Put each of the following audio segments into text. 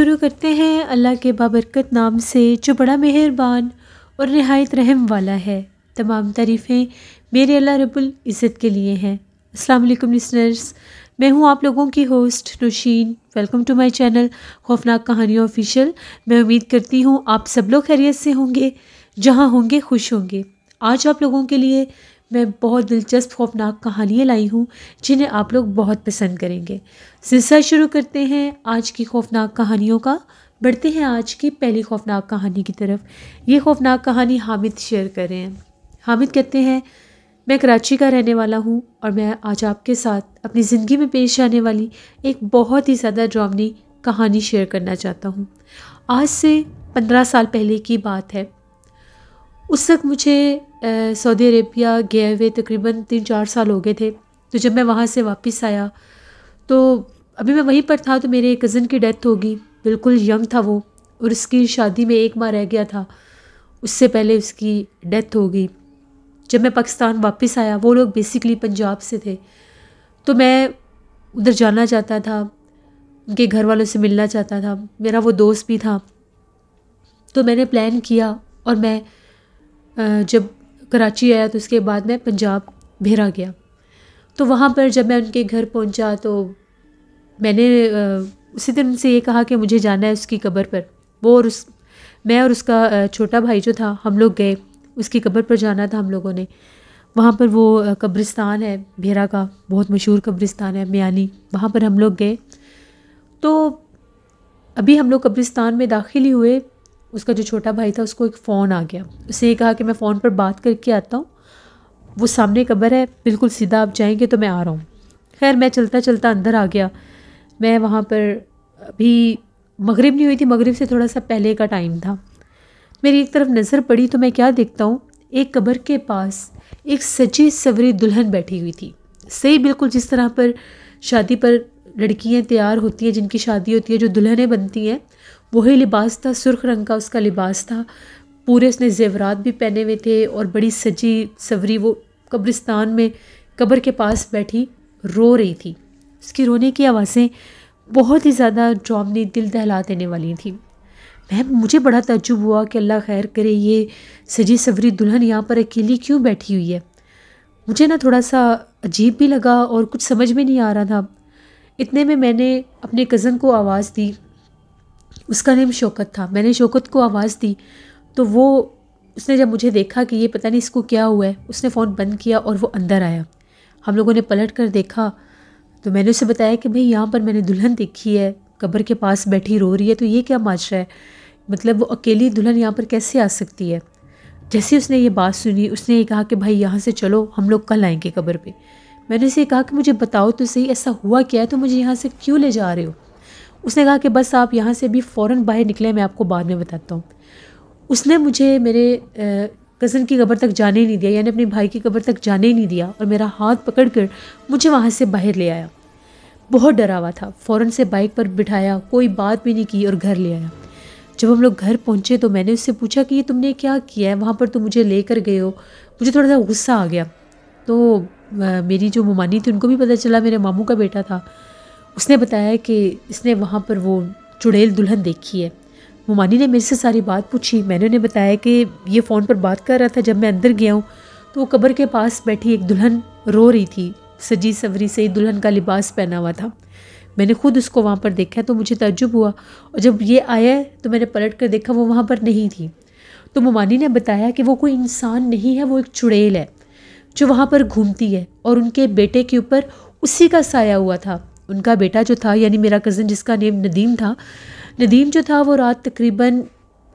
शुरू करते हैं अल्लाह के बाबरकत नाम से जो बड़ा मेहरबान और नहायत रहम वाला है तमाम तारीफ़ें मेरे अल्लाह रब्बुल इज़्ज़त के लिए हैं अस्सलाम वालेकुम लिसनर्स मैं हूं आप लोगों की host Nausheen welcome to my channel खौफनाक कहानियाँ ऑफिशियल मैं उम्मीद करती हूँ आप सब लोग खैरियत से होंगे जहाँ होंगे खुश होंगे आज आप लोगों के लिए मैं बहुत दिलचस्प खौफनाक कहानियाँ लाई हूँ जिन्हें आप लोग बहुत पसंद करेंगे सिलसिला शुरू करते हैं आज की खौफनाक कहानियों का बढ़ते हैं आज की पहली खौफनाक कहानी की तरफ ये खौफनाक कहानी हामिद शेयर कर रहे हैं हामिद कहते हैं मैं कराची का रहने वाला हूँ और मैं आज आपके साथ अपनी ज़िंदगी में पेश आने वाली एक बहुत ही ज़्यादा ड्रामनी कहानी शेयर करना चाहता हूँ आज से पंद्रह साल पहले की बात है उस वक्त मुझे सऊदी अरेबिया गए हुए तकरीबन तीन चार साल हो गए थे तो जब मैं वहाँ से वापस आया तो अभी मैं वहीं पर था तो मेरे कज़न की डेथ होगी बिल्कुल यंग था वो और उसकी शादी में एक माह रह गया था उससे पहले उसकी डेथ हो गई जब मैं पाकिस्तान वापस आया वो लोग बेसिकली पंजाब से थे तो मैं उधर जाना चाहता था उनके घर वालों से मिलना चाहता था मेरा वो दोस्त भी था तो मैंने प्लान किया और मैं जब कराची आया तो उसके बाद मैं पंजाब भेरा गया तो वहाँ पर जब मैं उनके घर पहुँचा तो मैंने उसी दिन उनसे ये कहा कि मुझे जाना है उसकी कब्र पर वो और उस मैं और उसका छोटा भाई जो था हम लोग गए उसकी कब्र पर जाना था हम लोगों ने वहाँ पर वो कब्रिस्तान है भेरा का बहुत मशहूर कब्रिस्तान है मियानी वहाँ पर हम लोग गए तो अभी हम लोग कब्रिस्तान में दाखिल ही हुए उसका जो छोटा भाई था उसको एक फ़ोन आ गया उसने कहा कि मैं फ़ोन पर बात करके आता हूँ वो सामने कबर है बिल्कुल सीधा आप जाएंगे तो मैं आ रहा हूँ खैर मैं चलता चलता अंदर आ गया मैं वहाँ पर अभी मगरिब नहीं हुई थी मगरिब से थोड़ा सा पहले का टाइम था मेरी एक तरफ नज़र पड़ी तो मैं क्या देखता हूँ एक कबर के पास एक सजी सवरी दुल्हन बैठी हुई थी सही बिल्कुल जिस तरह पर शादी पर लड़कियाँ तैयार होती हैं जिनकी शादी होती है जो दुल्हनें बनती हैं वही लिबास था सुर्ख रंग का उसका लिबास था पूरे उसने जेवरात भी पहने हुए थे और बड़ी सजी सवरी वो कब्रिस्तान में कब्र के पास बैठी रो रही थी उसकी रोने की आवाज़ें बहुत ही ज़्यादा जॉमनी दिल दहला देने वाली थी मैं मुझे बड़ा तजुब हुआ कि अल्लाह खैर करे ये सजी सवरी दुल्हन यहाँ पर अकेली क्यों बैठी हुई है मुझे ना थोड़ा सा अजीब भी लगा और कुछ समझ में नहीं आ रहा था इतने में मैंने अपने कज़न को आवाज़ दी उसका नेम शौकत था मैंने शौकत को आवाज़ दी तो वो उसने जब मुझे देखा कि ये पता नहीं इसको क्या हुआ है उसने फ़ोन बंद किया और वो अंदर आया हम लोगों ने पलट कर देखा तो मैंने उसे बताया कि भाई यहाँ पर मैंने दुल्हन देखी है कब्र के पास बैठी रो रही है तो ये क्या माजरा है मतलब वो अकेली दुल्हन यहाँ पर कैसे आ सकती है जैसे उसने ये बात सुनी उसने ये कहा कि भाई यहाँ से चलो हम लोग कल आएंगे कब्र पे मैंने उसे कहा कि मुझे बताओ तो सही ऐसा हुआ क्या है तो मुझे यहाँ से क्यों ले जा रहे हो उसने कहा कि बस आप यहाँ से भी फ़ौर बाहर निकले मैं आपको बाद में बताता हूँ उसने मुझे मेरे कज़न की कब्र तक जाने ही नहीं दिया यानी अपने भाई की कब्र तक जाने ही नहीं दिया और मेरा हाथ पकड़ कर मुझे वहाँ से बाहर ले आया बहुत डरा हुआ था फ़ौर से बाइक पर बिठाया कोई बात भी नहीं की और घर ले आया जब हम लोग घर पहुँचे तो मैंने उससे पूछा कि ये तुमने क्या किया है वहाँ पर तुम मुझे लेकर गए हो मुझे थोड़ा सा गुस्सा आ गया तो मेरी जो ममानी थी उनको भी पता चला मेरे मामू का बेटा था उसने बताया कि इसने वहाँ पर वो चुड़ैल दुल्हन देखी है मोमानी ने मेरे से सारी बात पूछी मैंने उन्हें बताया कि ये फ़ोन पर बात कर रहा था जब मैं अंदर गया हूँ तो वो कब्र के पास बैठी एक दुल्हन रो रही थी सजी सवरी से दुल्हन का लिबास पहना हुआ था मैंने खुद उसको वहाँ पर देखा तो मुझे तजुब हुआ और जब ये आया तो मैंने पलट कर देखा वो वहाँ पर नहीं थी तो मोमानी ने बताया कि वो कोई इंसान नहीं है वो एक चुड़ैल है जो वहाँ पर घूमती है और उनके बेटे के ऊपर उसी का साया हुआ था उनका बेटा जो था यानी मेरा कज़न जिसका नेम नदीम था नदीम जो था वो रात तकरीबन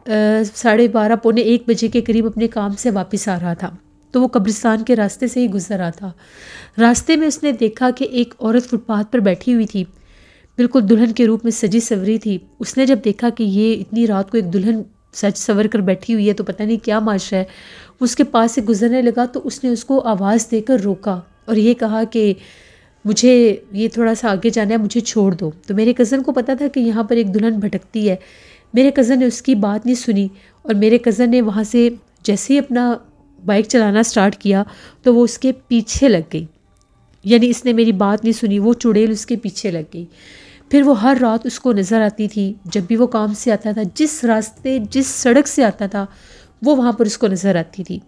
साढ़े बारह पौने एक बजे के करीब अपने काम से वापस आ रहा था तो वो कब्रिस्तान के रास्ते से ही गुजर रहा था रास्ते में उसने देखा कि एक औरत फुटपाथ पर बैठी हुई थी बिल्कुल दुल्हन के रूप में सजी सवरी थी उसने जब देखा कि ये इतनी रात को एक दुल्हन सच सवर कर बैठी हुई है तो पता नहीं क्या माशा है उसके पास से गुजरने लगा तो उसने उसको आवाज़ देकर रोका और ये कहा कि मुझे ये थोड़ा सा आगे जाना है मुझे छोड़ दो तो मेरे कज़न को पता था कि यहाँ पर एक दुल्हन भटकती है मेरे कज़न ने उसकी बात नहीं सुनी और मेरे कज़न ने वहाँ से जैसे ही अपना बाइक चलाना स्टार्ट किया तो वो उसके पीछे लग गई यानी इसने मेरी बात नहीं सुनी वो चुड़ैल उसके पीछे लग गई फिर वो हर रात उसको नज़र आती थी जब भी वो काम से आता था जिस रास्ते जिस सड़क से आता था वो वहाँ पर उसको नज़र आती थी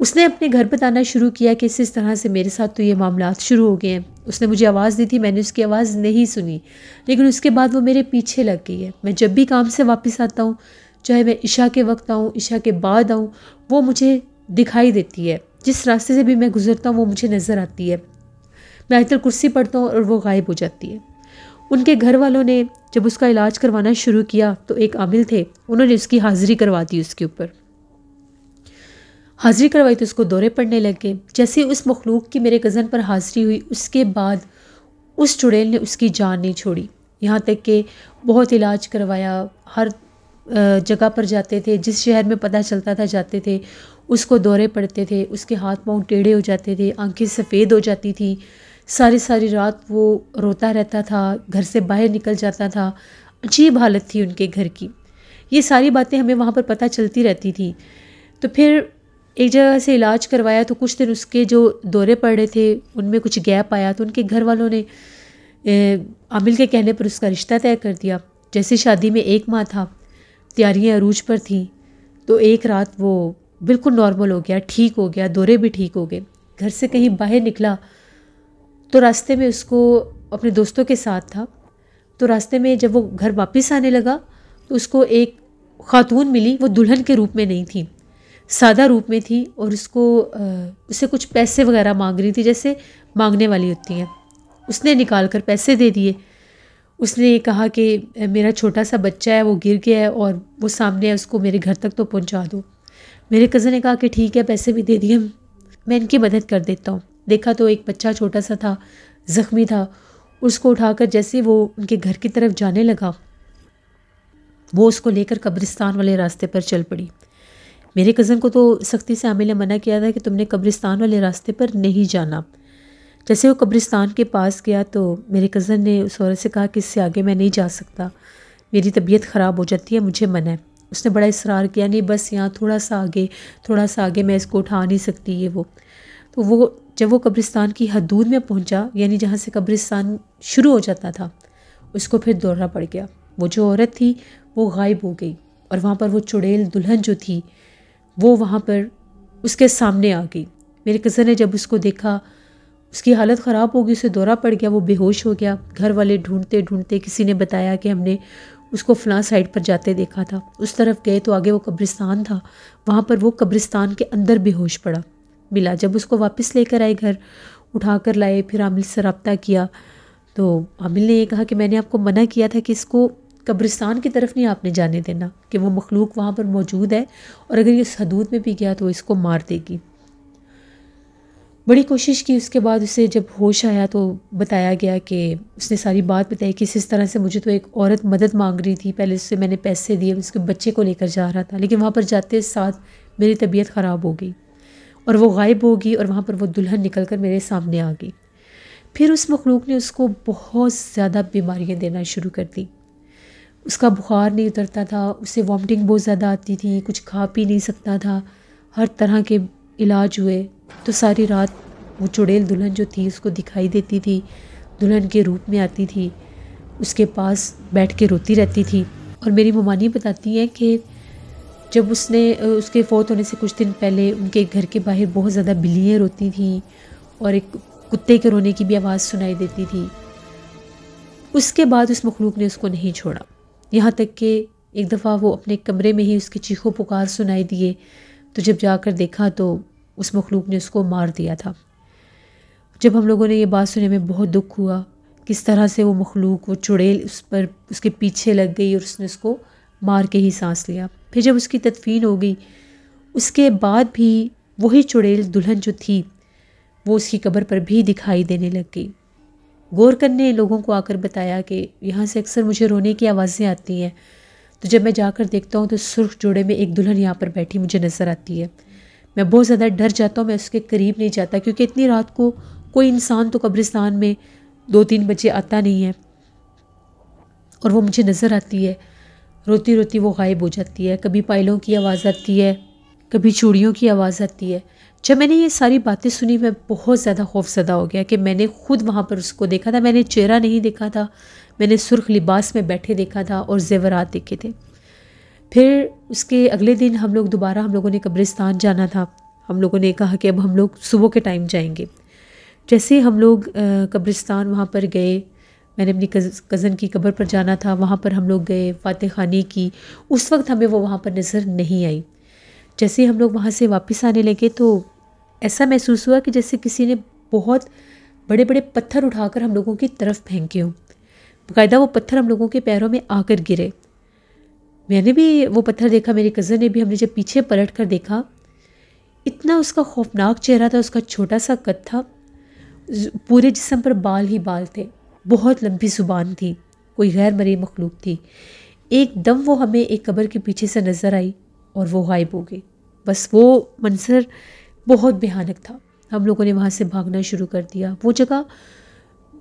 उसने अपने घर बताना शुरू किया कि इस तरह से मेरे साथ तो ये मामला शुरू हो गए हैं उसने मुझे आवाज़ दी थी मैंने उसकी आवाज़ नहीं सुनी लेकिन उसके बाद वो मेरे पीछे लग गई है मैं जब भी काम से वापस आता हूँ चाहे मैं ईशा के वक्त आऊँ ईशा के बाद आऊँ वो मुझे दिखाई देती है जिस रास्ते से भी मैं गुजरता हूँ वो मुझे नज़र आती है मैं आज कुर्सी पड़ता हूँ और वो गायब हो जाती है उनके घर वालों ने जब उसका इलाज करवाना शुरू किया तो एक आमिल थे उन्होंने उसकी हाज़िरी करवा दी उसके ऊपर हाज़िरी करवाई तो उसको दौरे पड़ने लग गए जैसे उस मखलूक की मेरे कज़न पर हाज़िरी हुई उसके बाद उस चुड़ैल ने उसकी जान नहीं छोड़ी यहाँ तक कि बहुत इलाज करवाया हर जगह पर जाते थे जिस शहर में पता चलता था जाते थे उसको दौरे पड़ते थे उसके हाथ पाँव टेढ़े हो जाते थे आंखें सफ़ेद हो जाती थी सारी सारी रात वो रोता रहता था घर से बाहर निकल जाता था अजीब हालत थी उनके घर की ये सारी बातें हमें वहाँ पर पता चलती रहती थी तो फिर एक जगह से इलाज करवाया तो कुछ दिन उसके जो दौरे पड़ रहे थे उनमें कुछ गैप आया तो उनके घर वालों ने आमिल के कहने पर उसका रिश्ता तय कर दिया जैसे शादी में एक माह था तैयारियाँ अरूज पर थी तो एक रात वो बिल्कुल नॉर्मल हो गया ठीक हो गया दौरे भी ठीक हो गए घर से कहीं बाहर निकला तो रास्ते में उसको अपने दोस्तों के साथ था तो रास्ते में जब वो घर वापस आने लगा तो उसको एक खातून मिली वो दुल्हन के रूप में नहीं थी सादा रूप में थी और उसको उसे कुछ पैसे वगैरह मांग रही थी जैसे मांगने वाली होती हैं उसने निकाल कर पैसे दे दिए उसने कहा कि मेरा छोटा सा बच्चा है वो गिर गया है और वो सामने है उसको मेरे घर तक तो पहुंचा दो मेरे कज़न ने कहा कि ठीक है पैसे भी दे दिए मैं इनकी मदद कर देता हूँ देखा तो एक बच्चा छोटा सा था ज़ख्मी था उसको उठाकर जैसे वो उनके घर की तरफ जाने लगा वो उसको लेकर कब्रिस्तान वाले रास्ते पर चल पड़ी मेरे कज़न को तो सख्ती से आमिर ने मना किया था कि तुमने कब्रिस्तान वाले रास्ते पर नहीं जाना जैसे वो कब्रिस्तान के पास गया तो मेरे कज़न ने उस औरत से कहा कि इससे आगे मैं नहीं जा सकता मेरी तबीयत ख़राब हो जाती है मुझे मना है उसने बड़ा इसरार किया नहीं बस यहाँ थोड़ा सा आगे थोड़ा सा आगे मैं इसको उठा नहीं सकती ये वो तो वो जब वो कब्रिस्तान की हदूद में पहुँचा यानी जहाँ से कब्रिस्तान शुरू हो जाता था उसको फिर दौड़ना पड़ गया वो जो औरत थी वो गायब हो गई और वहाँ पर वो चुड़ैल दुल्हन जो थी वो वहाँ पर उसके सामने आ गई मेरे कज़न ने जब उसको देखा उसकी हालत ख़राब हो गई उसे दौरा पड़ गया वो बेहोश हो गया घर वाले ढूंढते ढूंढते किसी ने बताया कि हमने उसको फ़लाँ साइड पर जाते देखा था उस तरफ गए तो आगे वो कब्रिस्तान था वहाँ पर वो कब्रिस्तान के अंदर बेहोश पड़ा मिला जब उसको वापस लेकर आए घर उठा कर लाए फिर आमिल से रबता किया तो आमिल ने ये कहा कि मैंने आपको मना किया था कि इसको कब्रिस्तान की तरफ नहीं आपने जाने देना कि वो मखलूक वहाँ पर मौजूद है और अगर ये हदूद में भी गया तो इसको मार देगी बड़ी कोशिश की उसके बाद उसे जब होश आया तो बताया गया कि उसने सारी बात बताई कि इस तरह से मुझे तो एक औरत मदद मांग रही थी पहले उससे मैंने पैसे दिए उसके बच्चे को लेकर जा रहा था लेकिन वहाँ पर जाते साथ मेरी तबीयत ख़राब हो गई और वो गायब हो गई और वहाँ पर वो दुल्हन निकल कर मेरे सामने आ गई फिर उस मखलूक ने उसको बहुत ज़्यादा बीमारियाँ देना शुरू कर दी उसका बुखार नहीं उतरता था उसे वॉमटिंग बहुत ज़्यादा आती थी कुछ खा पी नहीं सकता था हर तरह के इलाज हुए तो सारी रात वो चुड़ैल दुल्हन जो थी उसको दिखाई देती थी दुल्हन के रूप में आती थी उसके पास बैठ के रोती रहती थी और मेरी ममानी बताती हैं कि जब उसने उसके फौत होने से कुछ दिन पहले उनके घर के बाहर बहुत ज़्यादा बिल्लियाँ रोती थीं और एक कुत्ते के रोने की भी आवाज़ सुनाई देती थी उसके बाद उस मखलूक ने उसको नहीं छोड़ा यहाँ तक कि एक दफ़ा वो अपने कमरे में ही उसकी चीखों पुकार सुनाई दिए तो जब जाकर देखा तो उस मखलूक ने उसको मार दिया था जब हम लोगों ने यह बात सुने में बहुत दुख हुआ किस तरह से वो मखलूक वो चुड़ैल उस पर उसके पीछे लग गई और उसने उसको मार के ही सांस लिया फिर जब उसकी तदफीन हो गई उसके बाद भी वही चुड़ैल दुल्हन जो थी वो उसकी कब्र पर भी दिखाई देने लग गई गोरकन ने लोगों को आकर बताया कि यहाँ से अक्सर मुझे रोने की आवाज़ें आती हैं तो जब मैं जाकर देखता हूँ तो सुर्ख जोड़े में एक दुल्हन यहाँ पर बैठी मुझे नज़र आती है मैं बहुत ज़्यादा डर जाता हूँ मैं उसके करीब नहीं जाता क्योंकि इतनी रात को कोई इंसान तो कब्रिस्तान में दो तीन बजे आता नहीं है और वो मुझे नज़र आती है रोती रोती वो गायब हो जाती है कभी पायलों की आवाज़ आती है कभी चूड़ियों की आवाज़ आती है जब मैंने ये सारी बातें सुनी मैं बहुत ज़्यादा खौफजदा हो गया कि मैंने खुद वहाँ पर उसको देखा था मैंने चेहरा नहीं देखा था मैंने सुर्ख लिबास में बैठे देखा था और जेवरात देखे थे फिर उसके अगले दिन हम लोग दोबारा हम लोगों ने कब्रिस्तान जाना था हम लोगों ने कहा कि अब हम लोग सुबह के टाइम जाएंगे जैसे हम लोग कब्रिस्तान वहाँ पर गए मैंने अपनी कज़न की कब्र पर जाना था वहाँ पर हम लोग गए फातह खानी की उस वक्त हमें वो वहाँ पर नज़र नहीं आई जैसे हम लोग वहाँ से वापस आने लगे तो ऐसा महसूस हुआ कि जैसे किसी ने बहुत बड़े बड़े पत्थर उठाकर हम लोगों की तरफ फेंके हों बायदा वो पत्थर हम लोगों के पैरों में आकर गिरे मैंने भी वो पत्थर देखा मेरी कज़न ने भी हमने जब पीछे पलट कर देखा इतना उसका खौफनाक चेहरा था उसका छोटा सा कद था पूरे जिसम पर बाल ही बाल थे बहुत लंबी ज़ुबान थी कोई गैर मरी मखलूक थी एकदम वो हमें एक कब्र के पीछे से नज़र आई और वो गायब हो गई बस वो मंसर बहुत भयानक था हम लोगों ने वहाँ से भागना शुरू कर दिया वो जगह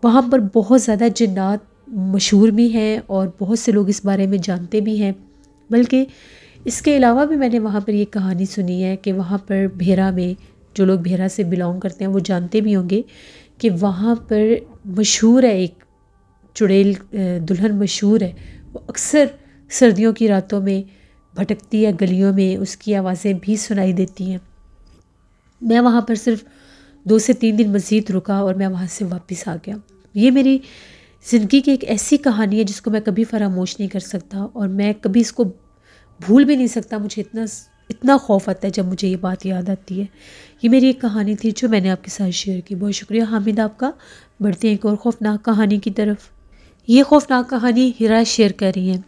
वहाँ पर बहुत ज़्यादा जन्ात मशहूर भी हैं और बहुत से लोग इस बारे में जानते भी हैं बल्कि इसके अलावा भी मैंने वहाँ पर ये कहानी सुनी है कि वहाँ पर भेरा में जो लोग भेरा से बिलोंग करते हैं वो जानते भी होंगे कि वहाँ पर मशहूर है एक चुड़ैल दुल्हन मशहूर है वो अक्सर सर्दियों की रातों में भटकती है गलियों में उसकी आवाज़ें भी सुनाई देती हैं मैं वहाँ पर सिर्फ दो से तीन दिन मज़ीद रुका और मैं वहाँ से वापस आ गया ये मेरी ज़िंदगी की एक ऐसी कहानी है जिसको मैं कभी फरामोश नहीं कर सकता और मैं कभी इसको भूल भी नहीं सकता मुझे इतना इतना खौफ आता है जब मुझे ये बात याद आती है ये मेरी एक कहानी थी जो मैंने आपके साथ शेयर की बहुत शुक्रिया हामिद आपका बढ़ते हैं एक और खौफनाक कहानी की तरफ ये खौफनाक कहानी हिरा शेयर कर रही है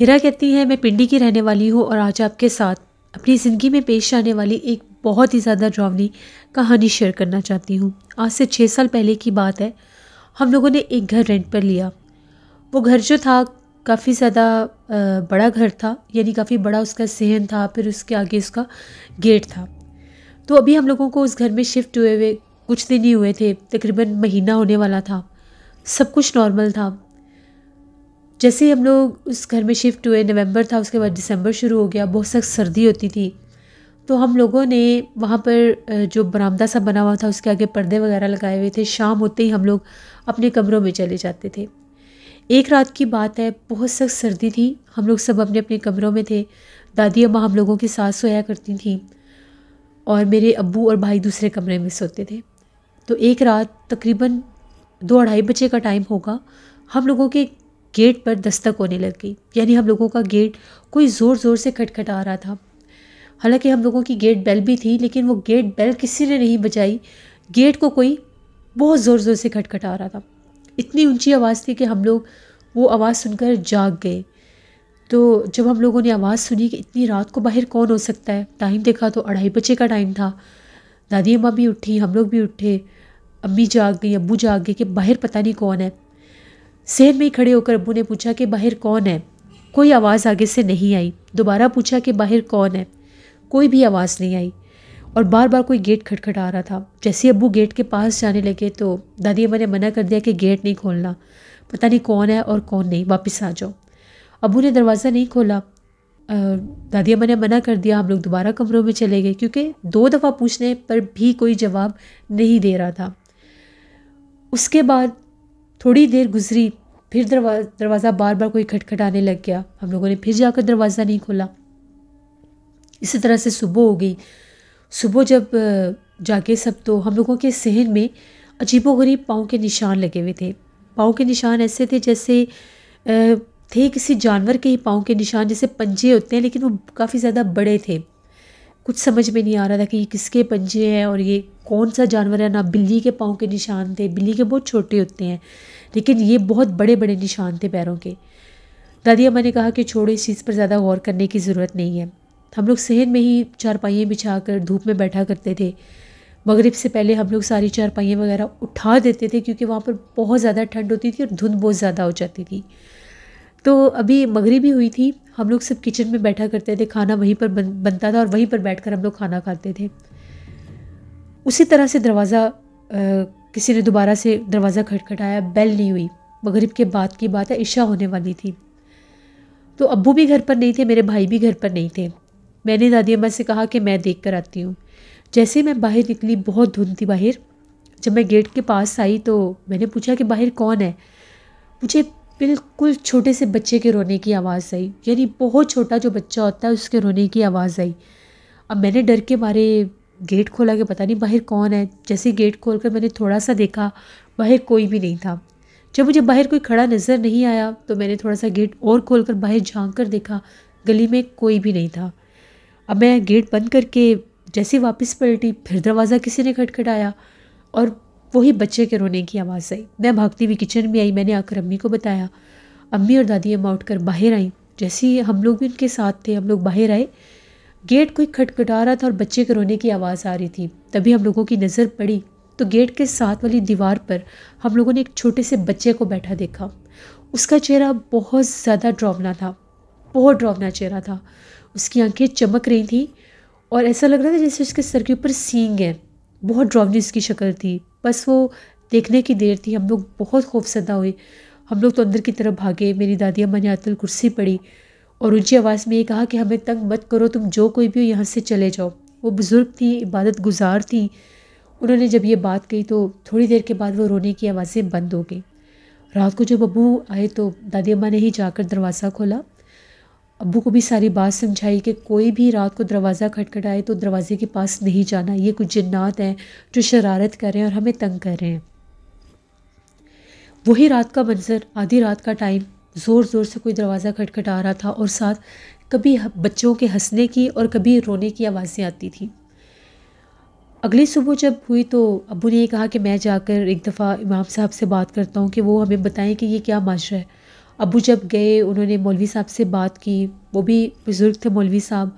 हिरा कहती है मैं पिंडी की रहने वाली हूँ और आज आपके साथ अपनी ज़िंदगी में पेश आने वाली एक बहुत ही ज़्यादा ड्रावनी कहानी शेयर करना चाहती हूँ आज से छः साल पहले की बात है हम लोगों ने एक घर रेंट पर लिया वो घर जो था काफ़ी ज़्यादा बड़ा घर था यानी काफ़ी बड़ा उसका सहन था फिर उसके आगे उसका गेट था तो अभी हम लोगों को उस घर में शिफ्ट हुए हुए कुछ दिन ही हुए थे तकरीबन महीना होने वाला था सब कुछ नॉर्मल था जैसे ही हम लोग उस घर में शिफ्ट हुए नवंबर था उसके बाद दिसंबर शुरू हो गया बहुत सख्त सर्दी होती थी तो हम लोगों ने वहाँ पर जो बरामदा सा बना हुआ था उसके आगे पर्दे वगैरह लगाए हुए थे शाम होते ही हम लोग अपने कमरों में चले जाते थे एक रात की बात है बहुत सख्त सर्दी थी हम लोग सब अपने अपने कमरों में थे दादी अम्मा हम लोगों के साथ सोया करती थी और मेरे अबू और भाई दूसरे कमरे में सोते थे तो एक रात तकरीबन दो अढ़ाई बजे का टाइम होगा हम लोगों के गेट पर दस्तक होने लग गई यानी हम लोगों का गेट कोई ज़ोर ज़ोर से खटखटा रहा था हालांकि हम लोगों की गेट बेल भी थी लेकिन वो गेट बेल किसी ने नहीं बजाई गेट को कोई बहुत ज़ोर ज़ोर से खटखटा रहा था इतनी ऊंची आवाज़ थी कि हम लोग वो आवाज़ सुनकर जाग गए तो जब हम लोगों ने आवाज़ सुनी कि इतनी रात को बाहर कौन हो सकता है टाइम देखा तो अढ़ाई बजे का टाइम था दादी अम्मा भी उठी हम लोग भी उठे अम्मी जाग गई अबू जाग गए कि बाहर पता नहीं कौन है सेर में ही खड़े होकर अबू ने पूछा कि बाहर कौन है कोई आवाज़ आगे से नहीं आई दोबारा पूछा कि बाहर कौन है कोई भी आवाज़ नहीं आई और बार बार कोई गेट खटखटा रहा था जैसे अबू गेट के पास जाने लगे तो दादी अम्मा ने मना कर दिया कि गेट नहीं खोलना पता नहीं कौन है और कौन नहीं वापस आ जाओ अबू ने दरवाज़ा नहीं खोला दादी अम्मा ने मना कर दिया हम लोग दोबारा कमरों में चले गए क्योंकि दो दफ़ा पूछने पर भी कोई जवाब नहीं दे रहा था उसके बाद थोड़ी देर गुजरी फिर दरवाज़ा दरवाज़ा बार बार कोई खटखटाने लग गया हम लोगों ने फिर जाकर दरवाज़ा नहीं खोला इसी तरह से सुबह हो गई सुबह जब जाके सब तो हम लोगों के सहन में अजीबोगरीब पाँव के निशान लगे हुए थे पाँव के निशान ऐसे थे जैसे थे किसी जानवर के ही पाँव के निशान जैसे पंजे होते हैं लेकिन वो काफ़ी ज़्यादा बड़े थे कुछ समझ में नहीं आ रहा था कि ये किसके पंजे हैं और ये कौन सा जानवर है ना बिल्ली के पाँव के निशान थे बिल्ली के बहुत छोटे होते हैं लेकिन ये बहुत बड़े बड़े निशान थे पैरों के दादी अम्मा ने कहा कि छोड़ो इस चीज़ पर ज़्यादा गौर करने की ज़रूरत नहीं है हम लोग सहन में ही चारपाइयाँ बिछा कर धूप में बैठा करते थे मगरिब से पहले हम लोग सारी चारपाइयाँ वगैरह उठा देते थे क्योंकि वहाँ पर बहुत ज़्यादा ठंड होती थी और धुंध बहुत ज़्यादा हो जाती थी तो अभी मगरिब ही हुई थी हम लोग सब किचन में बैठा करते थे खाना वहीं पर बन, बनता था और वहीं पर बैठ कर हम लोग खाना खाते थे उसी तरह से दरवाज़ा किसी ने दोबारा से दरवाज़ा खटखटाया बेल नहीं हुई मगरिब के बाद की बात है ईशा होने वाली थी तो अब्बू भी घर पर नहीं थे मेरे भाई भी घर पर नहीं थे मैंने दादी अम्मा से कहा कि मैं देख कर आती हूँ जैसे मैं बाहर निकली बहुत धुंध थी बाहर जब मैं गेट के पास आई तो मैंने पूछा कि बाहर कौन है मुझे बिल्कुल छोटे से बच्चे के रोने की आवाज़ आई यानी बहुत छोटा जो बच्चा होता है उसके रोने की आवाज़ आई अब मैंने डर के मारे गेट खोला कि पता नहीं बाहर कौन है जैसे गेट खोल कर मैंने थोड़ा सा देखा बाहर कोई भी नहीं था जब मुझे बाहर कोई खड़ा नज़र नहीं आया तो मैंने थोड़ा सा गेट और खोल कर बाहर झाँक कर देखा गली में कोई भी नहीं था अब मैं गेट बंद करके जैसे वापस पलटी फिर दरवाज़ा किसी ने खटखटाया और वही बच्चे के रोने की आवाज़ आई मैं भागती हुई किचन में आई मैंने आकर अम्मी को बताया अम्मी और दादी अम्मा उठकर बाहर आई जैसे ही हम लोग भी उनके साथ थे हम लोग बाहर आए गेट कोई खटखटा रहा था और बच्चे के रोने की आवाज़ आ रही थी तभी हम लोगों की नज़र पड़ी तो गेट के साथ वाली दीवार पर हम लोगों ने एक छोटे से बच्चे को बैठा देखा उसका चेहरा बहुत ज़्यादा ड्रावना था बहुत ड्रावना चेहरा था उसकी आंखें चमक रही थी और ऐसा लग रहा था जैसे उसके सर के ऊपर सींग है बहुत ड्रावनी उसकी शक्ल थी बस वो देखने की देर थी हम लोग बहुत खौफसदा हुए हम लोग तो अंदर की तरफ भागे मेरी दादी अम्मा ने आतल कुर्सी पड़ी और ऊंची आवाज़ में ये कहा कि हमें तंग मत करो तुम जो कोई भी हो यहाँ से चले जाओ वो बुज़ुर्ग थी इबादत गुजार थी उन्होंने जब ये बात कही तो थोड़ी देर के बाद वो रोने की आवाज़ें बंद हो गई रात को जब अबू आए तो दादी अम्मा ने ही जाकर दरवाज़ा खोला अबू को भी सारी बात समझाई कि कोई भी रात को दरवाज़ा खटखटाए तो दरवाज़े के पास नहीं जाना ये कुछ जन्नात हैं जो शरारत कर रहे हैं और हमें तंग कर रहे हैं वही रात का मंजर आधी रात का टाइम ज़ोर ज़ोर से कोई दरवाज़ा खटखटा रहा था और साथ कभी बच्चों के हंसने की और कभी रोने की आवाज़ें आती थी अगली सुबह जब हुई तो अबू ने यह कहा कि मैं जाकर एक दफ़ा इमाम साहब से बात करता हूँ कि वो हमें बताएं कि ये क्या माशरा है अबू जब गए उन्होंने मौलवी साहब से बात की वो भी बुज़ुर्ग थे मौलवी साहब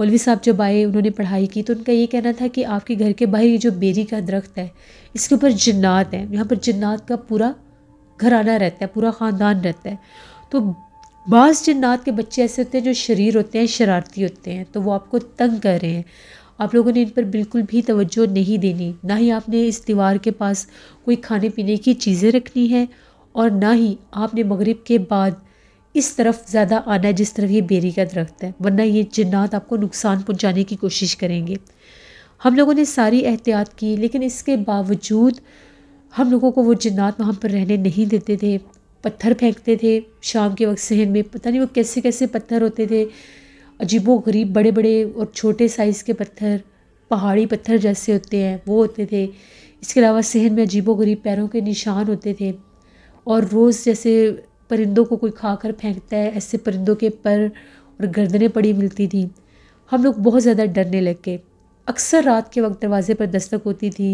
मौलवी साहब जब आए उन्होंने पढ़ाई की तो उनका ये कहना था कि आपके घर के बाहर ये जो बेरी का दरख्त है इसके ऊपर जन्नात है यहाँ पर जन्नात का पूरा घराना रहता है पूरा ख़ानदान रहता है तो बास जन्नात के बच्चे ऐसे होते हैं जो शरीर होते हैं शरारती होते हैं तो वो आपको तंग कर रहे हैं आप लोगों ने इन पर बिल्कुल भी तवज्जो नहीं देनी ना ही आपने इस दीवार के पास कोई खाने पीने की चीज़ें रखनी है और ना ही आपने मगरिब के बाद इस तरफ ज़्यादा आना है जिस तरफ ये बेरी का दरख्त है वरना ये जन्नात आपको नुकसान पहुँचाने की कोशिश करेंगे हम लोगों ने सारी एहतियात की लेकिन इसके बावजूद हम लोगों को वो जन्नात वहाँ पर रहने नहीं देते थे पत्थर फेंकते थे शाम के वक्त सहन में पता नहीं वो कैसे कैसे पत्थर होते थे अजीबो गरीब बड़े बड़े और छोटे साइज़ के पत्थर पहाड़ी पत्थर जैसे होते हैं वो होते थे इसके अलावा सहन में अजीबो गरीब पैरों के निशान होते थे और रोज़ जैसे परिंदों को कोई खा कर फेंकता है ऐसे परिंदों के पर और गर्दनें पड़ी मिलती थी हम लोग बहुत ज़्यादा डरने लग गए अक्सर रात के वक्त दरवाज़े पर दस्तक होती थी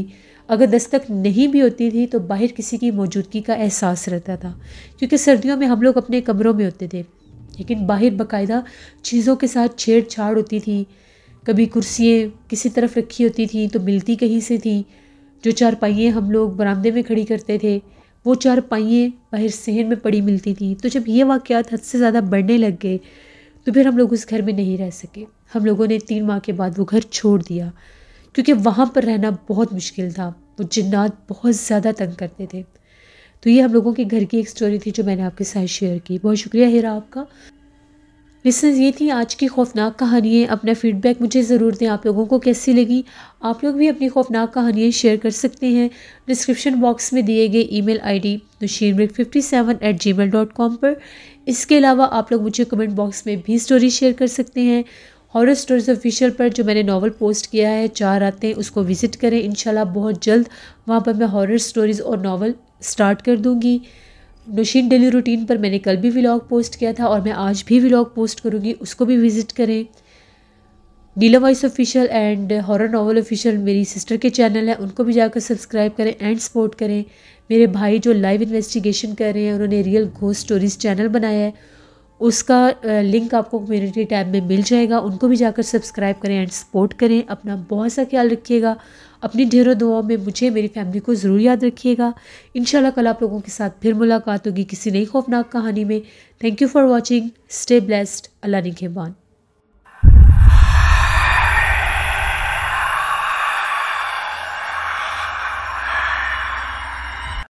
अगर दस्तक नहीं भी होती थी तो बाहर किसी की मौजूदगी का एहसास रहता था क्योंकि सर्दियों में हम लोग अपने कमरों में होते थे लेकिन बाहर बकायदा चीज़ों के साथ छेड़छाड़ होती थी कभी कुर्सियाँ किसी तरफ रखी होती थी तो मिलती कहीं से थी जो चारपाइयाँ हम लोग बरामदे में खड़ी करते थे वो चार पाइएँ बाहर सहन में पड़ी मिलती थी तो जब ये वाक़ात हद से ज़्यादा बढ़ने लग गए तो फिर हम लोग उस घर में नहीं रह सके हम लोगों ने तीन माह के बाद वो घर छोड़ दिया क्योंकि वहाँ पर रहना बहुत मुश्किल था वो जन्ात बहुत ज़्यादा तंग करते थे तो ये हम लोगों के घर की एक स्टोरी थी जो मैंने आपके साथ शेयर की बहुत शुक्रिया हेरा आपका लिसनर्स ये थी आज की खौफनाक कहानियाँ अपना फीडबैक मुझे ज़रूर दें आप लोगों को कैसी लगी आप लोग भी अपनी खौफनाक कहानियाँ शेयर कर सकते हैं डिस्क्रिप्शन बॉक्स में दिए गए email ID Nausheen fifty seven eight Gmail dot com पर इसके अलावा आप लोग मुझे कमेंट बॉक्स में भी स्टोरी शेयर कर सकते हैं हॉर स्टोरीज ऑफिशियल पर जो मैंने नावल पोस्ट किया है चार आते हैं उसको विज़िट करें इन बहुत जल्द वहाँ पर मैं हॉर स्टोरीज़ और नावल स्टार्ट कर दूँगी नुशीन डेली रूटीन पर मैंने कल भी व्लॉग पोस्ट किया था और मैं आज भी व्लॉग पोस्ट करूँगी उसको भी विज़िट करें Neela voice official and horror novel official मेरी सिस्टर के चैनल है उनको भी जाकर सब्सक्राइब करें एंड सपोर्ट करें मेरे भाई जो लाइव इन्वेस्टिगेशन कर रहे हैं उन्होंने रियल घोस्ट स्टोरीज चैनल बनाया है उसका लिंक आपको कम्युनिटी टैब में मिल जाएगा उनको भी जाकर सब्सक्राइब करें एंड सपोर्ट करें अपना बहुत सा ख्याल रखिएगा अपनी ढेरों दुआओं में मुझे मेरी फैमिली को ज़रूर याद रखिएगा इन कल आप लोगों के साथ फिर मुलाकात होगी किसी नई खौफनाक कहानी में thank you for watching stay blessed अल्लाह निकेबान